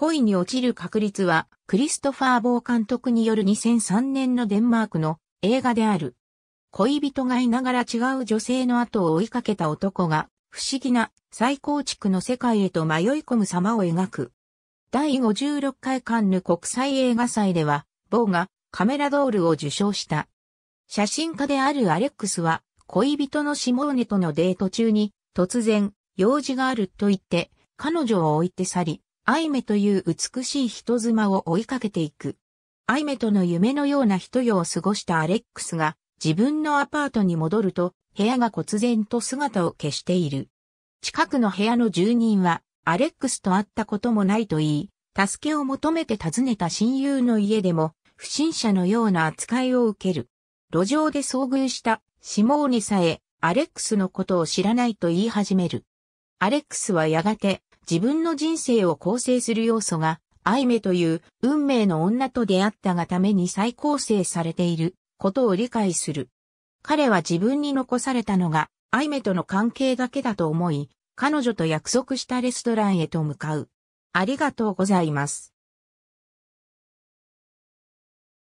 恋に落ちる確率は、クリストファー・ボー監督による2003年のデンマークの映画である。恋人がいながら違う女性の後を追いかけた男が、不思議な再構築の世界へと迷い込む様を描く。第56回カンヌ国際映画祭では、ボーがカメラドールを受賞した。写真家であるアレックスは、恋人のシモーネとのデート中に、突然、用事があると言って、彼女を置いて去り、アイメという美しい人妻を追いかけていく。アイメとの夢のような人夜を過ごしたアレックスが自分のアパートに戻ると部屋が忽然と姿を消している。近くの部屋の住人はアレックスと会ったこともないと言い、助けを求めて訪ねた親友の家でも不審者のような扱いを受ける。路上で遭遇したシモーネさえアレックスのことを知らないと言い始める。アレックスはやがて自分の人生を構成する要素が、アイメという運命の女と出会ったがために再構成されていることを理解する。彼は自分に残されたのが、アイメとの関係だけだと思い、彼女と約束したレストランへと向かう。ありがとうございます。